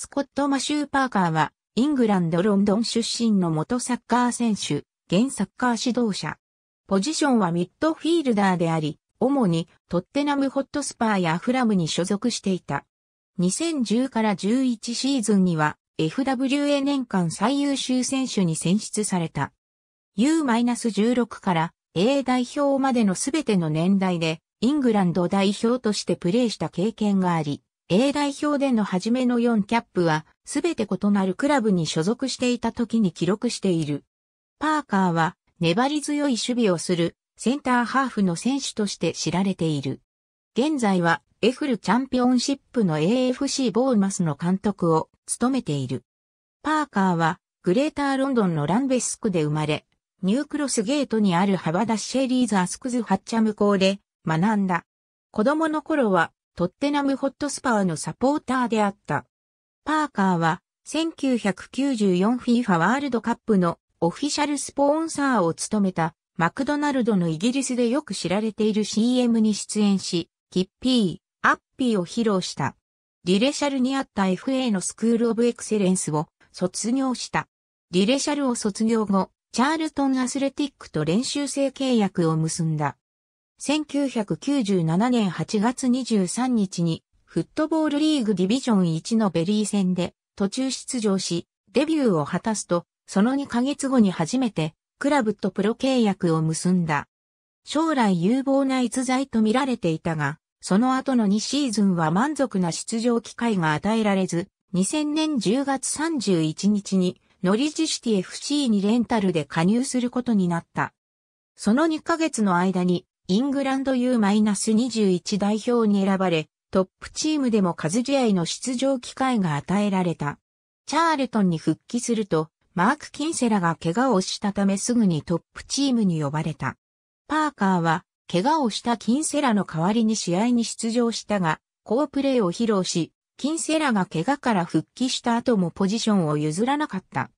スコット・マシュー・パーカーは、イングランド・ロンドン出身の元サッカー選手、現サッカー指導者。ポジションはミッドフィールダーであり、主にトッテナム・ホットスパーやフラムに所属していた。2010から11シーズンには FWA 年間最優秀選手に選出された。U-16 から A 代表までのすべての年代でイングランド代表としてプレーした経験があり、A 代表での初めの4キャップは、すべて異なるクラブに所属していた時に記録している。パーカーは、粘り強い守備をする、センターハーフの選手として知られている。現在は、エフルチャンピオンシップの AFC ボーマスの監督を務めている。パーカーは、グレーターロンドンのランベスクで生まれ、ニュークロスゲートにあるハバダシェリーザスクズハッチャム校で学んだ。子供の頃はトッテナムホットスパーのサポーターであった。パーカーは、1994FIFA ワールドカップのオフィシャルスポンサーを務めた、マクドナルドのイギリスでよく知られている CM に出演し、キッピー、アッピーを披露した。リレシャルにあった FA のスクールオブエクセレンスを卒業した。リレシャルを卒業後、チャールトンアスレティックと練習生契約を結んだ。1997年8月23日に、フットボールリーグディビジョン1のベリー戦で途中出場し、デビューを果たすと、その2ヶ月後に初めて、クラブとプロ契約を結んだ。将来有望な逸材と見られていたが、その後の2シーズンは満足な出場機会が与えられず、2000年10月31日に、ノリジシティ FC にレンタルで加入することになった。その2ヶ月の間に、イングランド U-21 代表に選ばれ、トップチームでも数試合の出場機会が与えられた。チャールトンに復帰すると、マーク・キンセラが怪我をしたためすぐにトップチームに呼ばれた。パーカーは、怪我をしたキンセラの代わりに試合に出場したが、好プレーを披露し、キンセラが怪我から復帰した後もポジションを譲らなかった。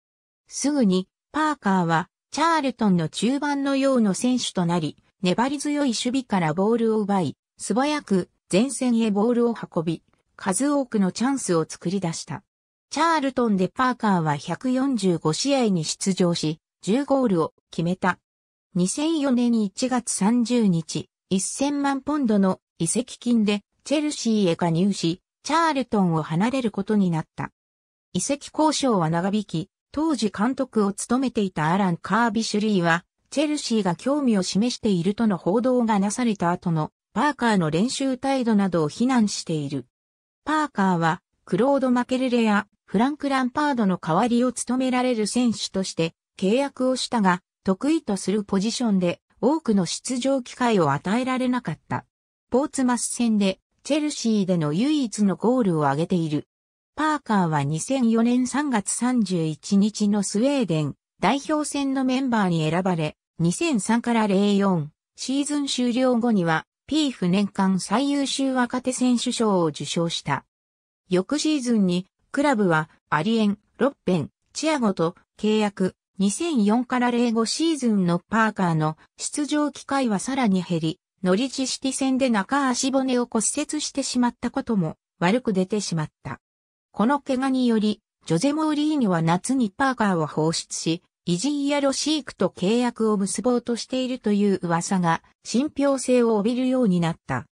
すぐに、パーカーは、チャールトンの中盤のような選手となり、粘り強い守備からボールを奪い、素早く前線へボールを運び、数多くのチャンスを作り出した。チャールトンでパーカーは145試合に出場し、10ゴールを決めた。2004年1月30日、1000万ポンドの移籍金でチェルシーへ加入し、チャールトンを離れることになった。移籍交渉は長引き、当時監督を務めていたアラン・カービシュリーは、チェルシーが興味を示しているとの報道がなされた後のパーカーの練習態度などを非難している。パーカーはクロード・マケルレやフランク・ランパードの代わりを務められる選手として契約をしたが得意とするポジションで多くの出場機会を与えられなかった。ポーツマス戦でチェルシーでの唯一のゴールを挙げている。パーカーは2004年3月31日のスウェーデン代表戦のメンバーに選ばれ、2003から04シーズン終了後には PF 年間最優秀若手選手賞を受賞した。翌シーズンにクラブはアリエン、ロッペン、チアゴと契約2004から05シーズンのパーカーの出場機会はさらに減り、ノリチシティ戦で中足骨を骨折してしまったことも悪く出てしまった。この怪我により、ジョゼ・モーリーニは夏にパーカーを放出し、イジーヤ・ロシークと契約を結ぼうとしているという噂が信憑性を帯びるようになった。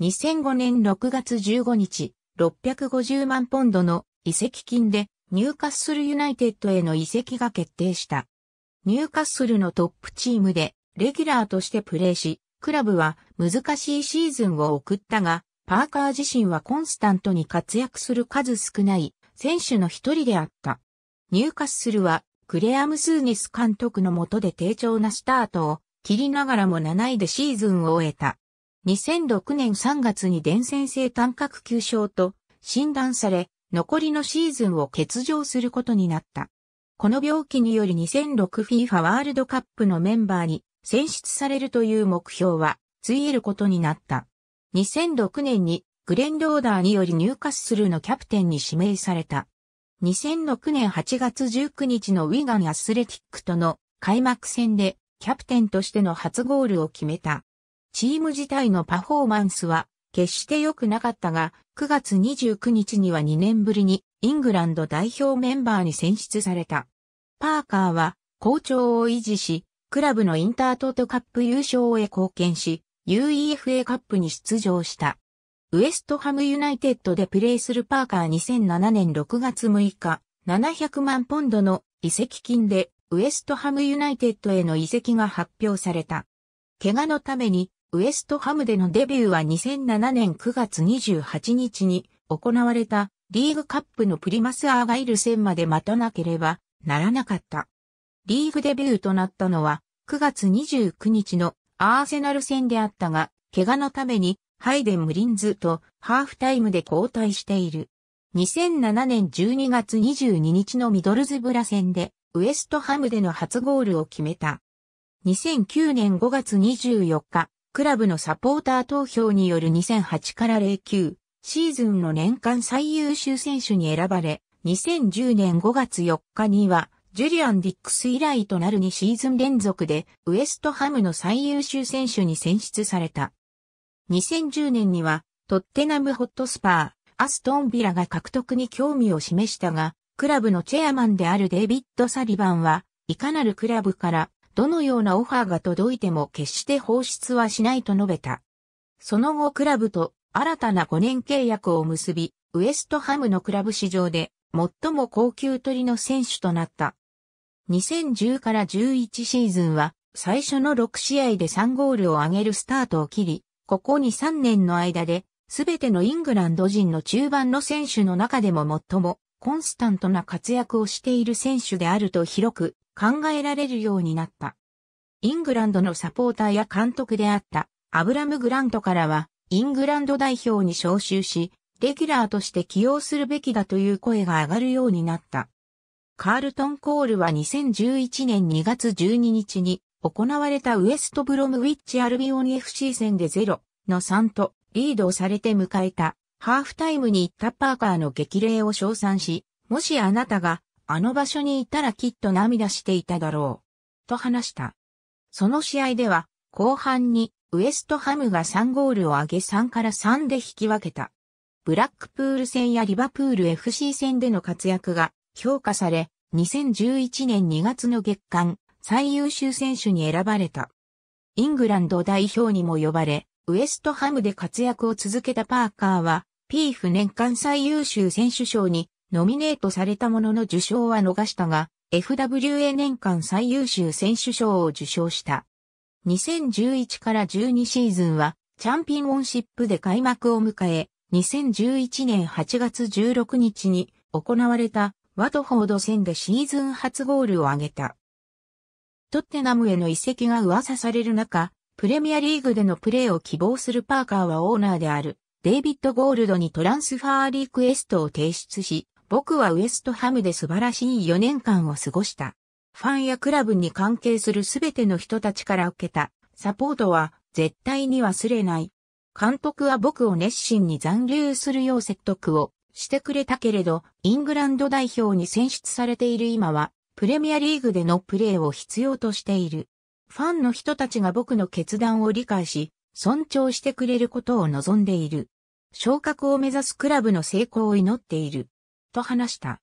2005年6月15日、650万ポンドの移籍金でニューカッスルユナイテッドへの移籍が決定した。ニューカッスルのトップチームでレギュラーとしてプレーし、クラブは難しいシーズンを送ったが、パーカー自身はコンスタントに活躍する数少ない選手の一人であった。ニューカッスルはグレアム・スーニス監督の下で低調なスタートを切りながらも7位でシーズンを終えた。2006年3月に伝染性短角急症と診断され、残りのシーズンを欠場することになった。この病気により 2006FIFA ワールドカップのメンバーに選出されるという目標は、ついえることになった。2006年にグレン・ローダーにより入荷するのキャプテンに指名された。2006年8月19日のウィガンアスレティックとの開幕戦でキャプテンとしての初ゴールを決めた。チーム自体のパフォーマンスは決して良くなかったが、9月29日には2年ぶりにイングランド代表メンバーに選出された。パーカーは好調を維持し、クラブのインタートートカップ優勝へ貢献し、UEFA カップに出場した。ウエストハムユナイテッドでプレーするパーカー2007年6月6日、700万ポンドの移籍金でウエストハムユナイテッドへの移籍が発表された。怪我のためにウエストハムでのデビューは2007年9月28日に行われたリーグカップのプリマスアーガイル戦まで待たなければならなかった。リーグデビューとなったのは9月29日のアーセナル戦であったが、怪我のためにハイデン・ムリンズとハーフタイムで交代している。2007年12月22日のミドルズブラ戦で、ウエストハムでの初ゴールを決めた。2009年5月24日、クラブのサポーター投票による2008から09シーズンの年間最優秀選手に選ばれ、2010年5月4日には、ジュリアン・ディックス以来となる2シーズン連続で、ウエストハムの最優秀選手に選出された。2010年には、トッテナムホットスパー、アストンビラが獲得に興味を示したが、クラブのチェアマンであるデイビッド・サリバンは、いかなるクラブからどのようなオファーが届いても決して放出はしないと述べた。その後クラブと新たな5年契約を結び、ウエストハムのクラブ市場で最も高級取りの選手となった。2010から11シーズンは最初の6試合で3ゴールを挙げるスタートを切り、ここ2、3年の間で、すべてのイングランド人の中盤の選手の中でも最もコンスタントな活躍をしている選手であると広く考えられるようになった。イングランドのサポーターや監督であったアブラム・グラントからは、イングランド代表に招集し、レギュラーとして起用するべきだという声が上がるようになった。カールトン・コールは2011年2月12日に行われたウエストブロムウィッチアルビオン FC 戦で0の3とリードをされて迎えたハーフタイムに行ったパーカーの激励を称賛し、もしあなたがあの場所にいたらきっと涙していただろう。と話した。その試合では後半にウエストハムが3ゴールを上げ3から3で引き分けた。ブラックプール戦やリバプール FC 戦での活躍が評価され、2011年2月の月間最優秀選手に選ばれた。イングランド代表にも呼ばれ、ウエストハムで活躍を続けたパーカーは、ピーフ年間最優秀選手賞にノミネートされたものの受賞は逃したが、FWA 年間最優秀選手賞を受賞した。2011から12シーズンはチャンピオンシップで開幕を迎え、2011年8月16日に行われたワトフォード戦でシーズン初ゴールを挙げた。トッテナムへの移籍が噂される中、プレミアリーグでのプレーを希望するパーカーはオーナーである、デイビッド・ゴールドにトランスファーリークエストを提出し、僕はウエストハムで素晴らしい4年間を過ごした。ファンやクラブに関係するすべての人たちから受けたサポートは絶対に忘れない。監督は僕を熱心に残留するよう説得をしてくれたけれど、イングランド代表に選出されている今はプレミアリーグでのプレーを必要としている。ファンの人たちが僕の決断を理解し、尊重してくれることを望んでいる。昇格を目指すクラブの成功を祈っている。と話した。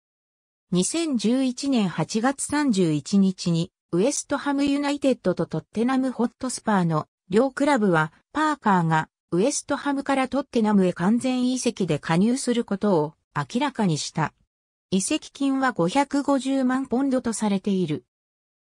2011年8月31日に、ウエストハムユナイテッドとトッテナムホットスパーの両クラブは、パーカーがウエストハムからトッテナムへ完全移籍で加入することを明らかにした。遺跡金は550万ポンドとされている。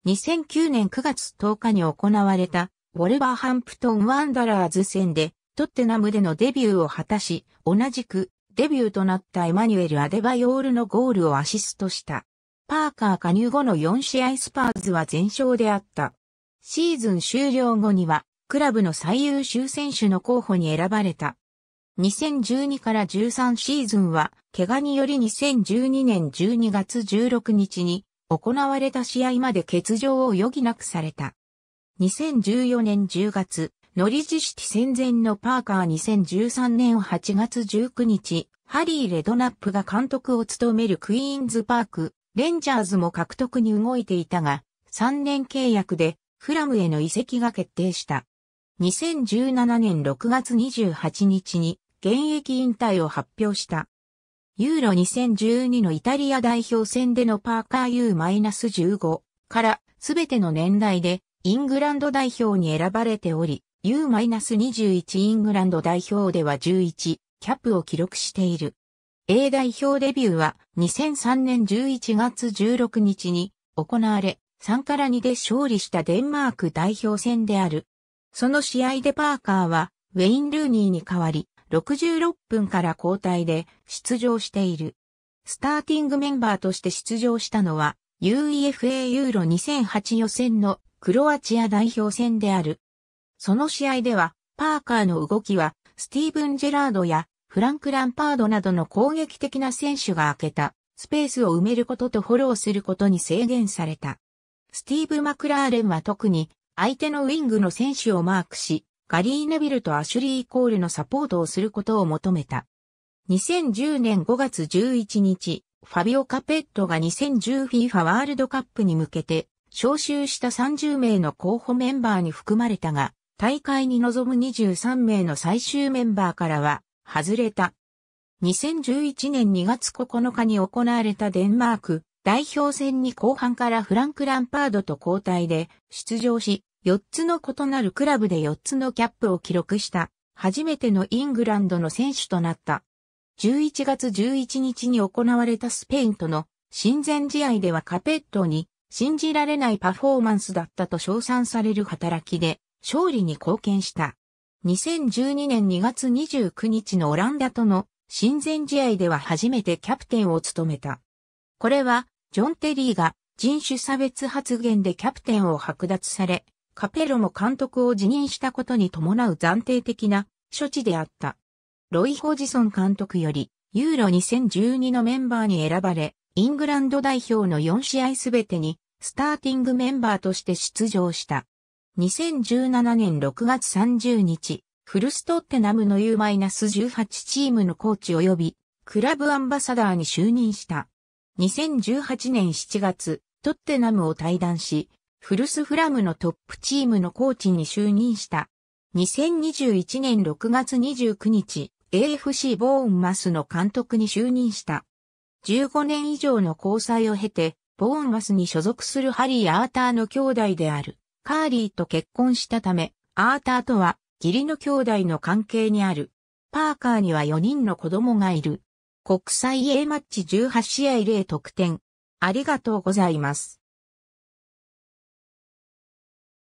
2009年9月10日に行われた、ウォルバーハンプトン・ワンダラーズ戦で、トッテナムでのデビューを果たし、同じく、デビューとなったエマニュエル・アデバヨールのゴールをアシストした。パーカー加入後の4試合スパーズは全勝であった。シーズン終了後には、クラブの最優秀選手の候補に選ばれた。2012から13シーズンは、怪我により2012年12月16日に行われた試合まで欠場を余儀なくされた。2014年10月、ノリジシティ戦前のパーカー2013年8月19日、ハリー・レドナップが監督を務めるクイーンズパーク、レンジャーズも獲得に動いていたが、3年契約でフラムへの移籍が決定した。2017年6月28日に現役引退を発表した。ユーロ2012のイタリア代表戦でのパーカー U-15 からすべての年代でイングランド代表に選ばれており、U-21 イングランド代表では11キャップを記録している。A 代表デビューは2003年11月16日に行われ、3から2で勝利したデンマーク代表戦である。その試合でパーカーはウェイン・ルーニーに代わり、66分から交代で出場している。スターティングメンバーとして出場したのは UEFA ユーロ2008予選のクロアチア代表戦である。その試合ではパーカーの動きはスティーブン・ジェラードやフランク・ランパードなどの攻撃的な選手が開けたスペースを埋めることとフォローすることに制限された。スティーブ・マクラーレンは特に相手のウィングの選手をマークし、ガリー・ネビルとアシュリー・コールのサポートをすることを求めた。2010年5月11日、ファビオ・カペットが2 0 1 0ィーファワールドカップに向けて招集した30名の候補メンバーに含まれたが、大会に臨む23名の最終メンバーからは外れた。2011年2月9日に行われたデンマーク代表戦に後半からフランク・ランパードと交代で出場し、4つの異なるクラブで4つのキャップを記録した、初めてのイングランドの選手となった。11月11日に行われたスペインとの親善試合ではカペットに信じられないパフォーマンスだったと称賛される働きで勝利に貢献した。2012年2月29日のオランダとの親善試合では初めてキャプテンを務めた。これはジョン・テリーが人種差別発言でキャプテンを剥奪され、カペロも監督を辞任したことに伴う暫定的な処置であった。ロイ・ホジソン監督より、ユーロ2012のメンバーに選ばれ、イングランド代表の4試合すべてに、スターティングメンバーとして出場した。2017年6月30日、フルストッテナムの U-18 チームのコーチ及び、クラブアンバサダーに就任した。2018年7月、トッテナムを退団し、フルスフラムのトップチームのコーチに就任した。2021年6月29日、AFC ボーンマスの監督に就任した。15年以上の交際を経て、ボーンマスに所属するハリー・アーターの兄弟である、カーリーと結婚したため、アーターとは義理の兄弟の関係にある。パーカーには4人の子供がいる。国際 A マッチ18試合0得点。ありがとうございます。